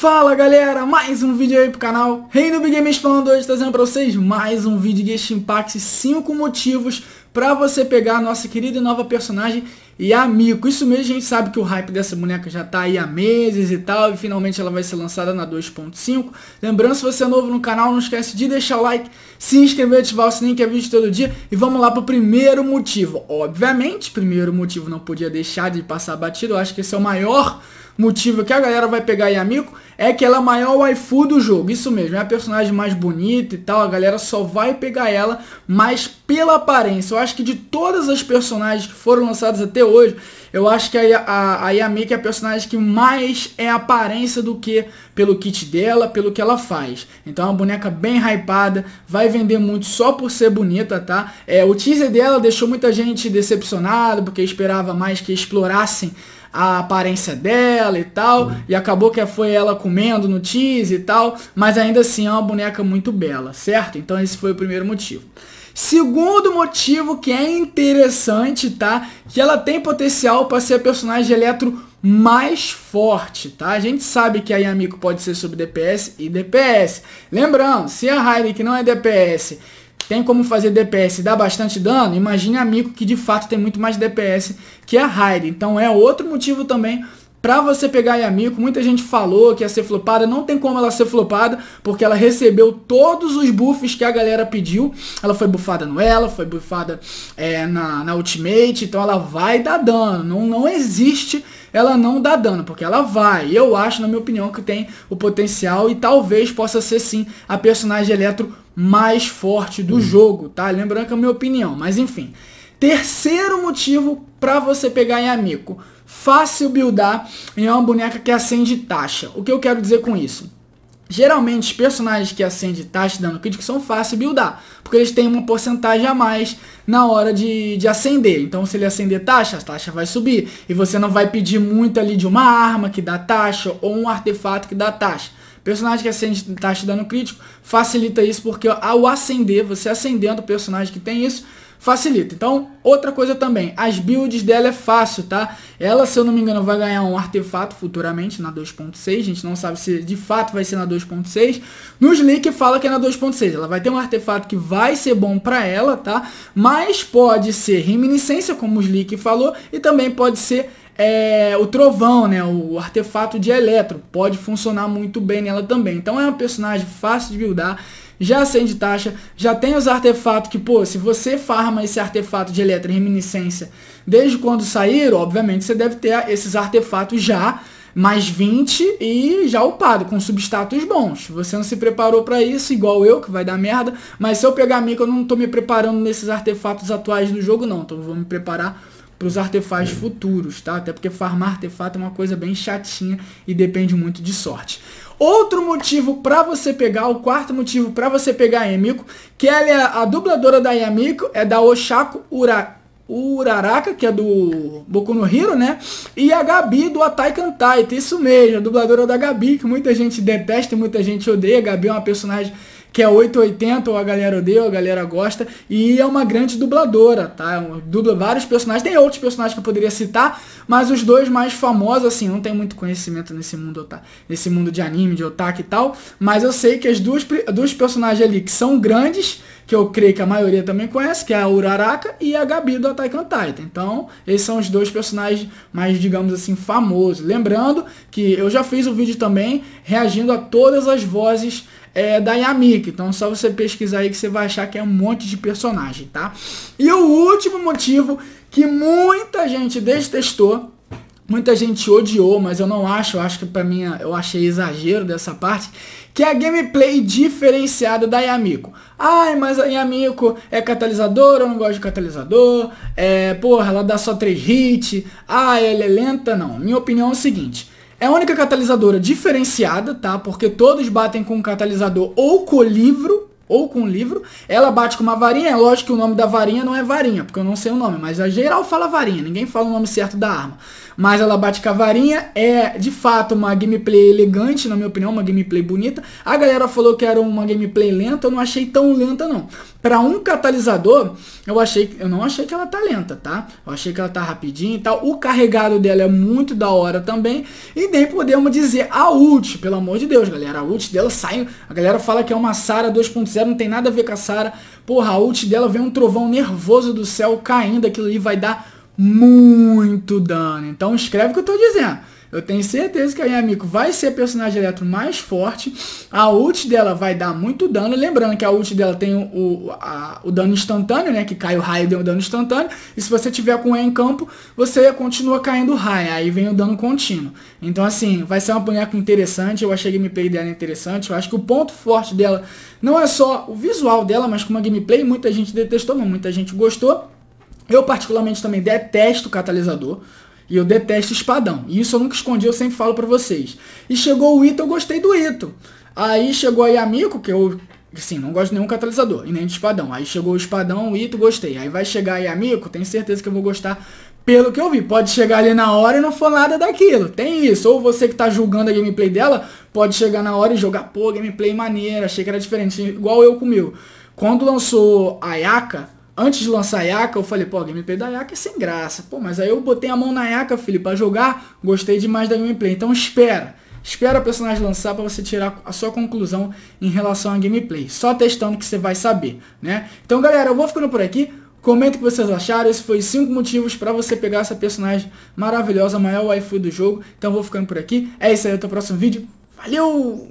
Fala galera, mais um vídeo aí pro canal Reino Big Games falando hoje, trazendo pra vocês mais um vídeo de Genshin Impact 5 motivos pra você pegar a nossa querida e nova personagem e a Miko, isso mesmo, a gente sabe que o hype dessa boneca já tá aí há meses e tal, e finalmente ela vai ser lançada na 2.5. Lembrando, se você é novo no canal, não esquece de deixar o like, se inscrever, ativar o sininho que é vídeo todo dia. E vamos lá pro primeiro motivo. Obviamente, primeiro motivo não podia deixar de passar batido, eu acho que esse é o maior motivo que a galera vai pegar a Yamiko é que ela é a maior waifu do jogo. Isso mesmo, é a personagem mais bonita e tal. A galera só vai pegar ela mas pela aparência. Eu acho que de todas as personagens que foram lançadas até hoje, hoje, eu acho que a, a, a Yameka é a personagem que mais é aparência do que pelo kit dela, pelo que ela faz. Então é uma boneca bem hypada, vai vender muito só por ser bonita, tá? É, o teaser dela deixou muita gente decepcionado, porque esperava mais que explorassem a aparência dela e tal, uhum. e acabou que foi ela comendo no teaser e tal, mas ainda assim é uma boneca muito bela, certo? Então esse foi o primeiro motivo. Segundo motivo que é interessante, tá? Que ela tem potencial para ser a personagem eletro mais forte, tá? A gente sabe que a Yamiko pode ser sobre DPS e DPS. Lembrando, se a Raiden que não é DPS tem como fazer DPS e dar bastante dano, imagine a Miko que de fato tem muito mais DPS que a Raiden. Então é outro motivo também Pra você pegar a Yamiko, muita gente falou que ia ser flopada, não tem como ela ser flopada, porque ela recebeu todos os buffs que a galera pediu. Ela foi bufada no ela, foi bufada é, na, na Ultimate, então ela vai dar dano. Não, não existe ela não dá dano, porque ela vai. Eu acho, na minha opinião, que tem o potencial e talvez possa ser sim a personagem eletro mais forte do uhum. jogo, tá? Lembrando que é a minha opinião, mas enfim. Terceiro motivo para você pegar em amigo. Fácil buildar em uma boneca que acende taxa. O que eu quero dizer com isso? Geralmente, os personagens que acendem taxa dando crítico são fáceis de buildar, porque eles têm uma porcentagem a mais na hora de, de acender. Então, se ele acender taxa, a taxa vai subir, e você não vai pedir muito ali de uma arma que dá taxa ou um artefato que dá taxa. Personagem que acende taxa dando crítico facilita isso, porque ao acender, você acendendo o personagem que tem isso, facilita. Então, outra coisa também, as builds dela é fácil, tá? Ela, se eu não me engano, vai ganhar um artefato futuramente na 2.6, a gente não sabe se de fato vai ser na 2.6. Nos leaks fala que é na 2.6, ela vai ter um artefato que vai ser bom pra ela, tá? Mas pode ser reminiscência, como os leaks falou, e também pode ser é, o trovão, né, o artefato de eletro, pode funcionar muito bem nela também. Então é uma personagem fácil de buildar, já acende taxa, já tem os artefatos que, pô, se você farma esse artefato de Eletra Reminiscência desde quando saíram, obviamente você deve ter esses artefatos já mais 20 e já upado, com substatos bons. Você não se preparou para isso, igual eu, que vai dar merda. Mas se eu pegar a mica, eu não tô me preparando nesses artefatos atuais do jogo, não. Então vou me preparar para os artefatos futuros, tá? Até porque farmar artefato é uma coisa bem chatinha e depende muito de sorte. Outro motivo para você pegar, o quarto motivo para você pegar a Yamiko, que ela é a dubladora da Yamiko, é da Oshako Ura Uraraka, que é do Boku no Hero, né? E a Gabi do Attack on Titan, isso mesmo, a dubladora da Gabi, que muita gente detesta, muita gente odeia. A Gabi é uma personagem que é 880, ou a galera odeia, ou a galera gosta, e é uma grande dubladora, tá? É dubla vários personagens, tem outros personagens que eu poderia citar, mas os dois mais famosos, assim, não tem muito conhecimento nesse mundo, tá? nesse mundo de anime, de otaku e tal, mas eu sei que as duas, duas personagens ali que são grandes que eu creio que a maioria também conhece, que é a Uraraka e a Gabi do Attack on Titan. Então, esses são os dois personagens mais, digamos assim, famosos. Lembrando que eu já fiz um vídeo também reagindo a todas as vozes é, da Yamika. Então, só você pesquisar aí que você vai achar que é um monte de personagem, tá? E o último motivo que muita gente detestou muita gente odiou, mas eu não acho, eu acho que pra mim eu achei exagero dessa parte, que é a gameplay diferenciada da Yamiko. Ai, mas a Yamiko é catalisador, eu não gosto de catalisador, é, porra, ela dá só 3 hits, ai, ah, ela é lenta, não. Minha opinião é o seguinte, é a única catalisadora diferenciada, tá? Porque todos batem com catalisador ou com livro, ou com livro. Ela bate com uma varinha, é lógico que o nome da varinha não é varinha, porque eu não sei o nome, mas a geral fala varinha, ninguém fala o nome certo da arma mas ela bate com a varinha. É de fato uma gameplay elegante, na minha opinião, uma gameplay bonita. A galera falou que era uma gameplay lenta, eu não achei tão lenta não. Para um catalisador, eu achei, eu não achei que ela tá lenta, tá? Eu achei que ela tá rapidinho e tal. O carregado dela é muito da hora também. E nem podemos dizer a ult, pelo amor de Deus, galera. A ult dela sai, a galera fala que é uma Sara 2.0, não tem nada a ver com a Sara. Porra, a ult dela vem um trovão nervoso do céu caindo, aquilo ali vai dar muito dano. Então escreve o que eu estou dizendo. Eu tenho certeza que a Yamiko vai ser a personagem eletro mais forte. A ult dela vai dar muito dano. Lembrando que a ult dela tem o, o, a, o dano instantâneo, né? Que cai o raio e deu um dano instantâneo. E se você tiver com E em campo, você continua caindo raio. Aí vem o dano contínuo. Então, assim, vai ser uma boneca interessante. Eu achei a gameplay dela interessante. Eu acho que o ponto forte dela não é só o visual dela, mas com a gameplay muita gente detestou, mas muita gente gostou eu particularmente também detesto catalisador. E eu detesto espadão. E isso eu nunca escondi, eu sempre falo para vocês. E chegou o Ito, eu gostei do Ito. Aí chegou a Yamiko, que eu, assim, não gosto de nenhum catalisador e nem de espadão. Aí chegou o espadão, o Ito, gostei. Aí vai chegar a Yamiko, tenho certeza que eu vou gostar pelo que eu vi. Pode chegar ali na hora e não for nada daquilo. Tem isso. Ou você que tá julgando a gameplay dela, pode chegar na hora e jogar, pô, gameplay maneira, achei que era diferente. Igual eu comigo. Quando lançou a Yaka, Antes de lançar a Yaka, eu falei, pô, a gameplay da Yaka é sem graça. Pô, mas aí eu botei a mão na Yaka, filho, pra jogar, gostei demais da gameplay. Então espera. Espera o personagem lançar para você tirar a sua conclusão em relação à gameplay. Só testando que você vai saber, né? Então, galera, eu vou ficando por aqui. Comenta o que vocês acharam. Esse foi 5 motivos para você pegar essa personagem maravilhosa, maior waifu do jogo. Então, eu vou ficando por aqui. É isso aí, até o próximo vídeo. Valeu!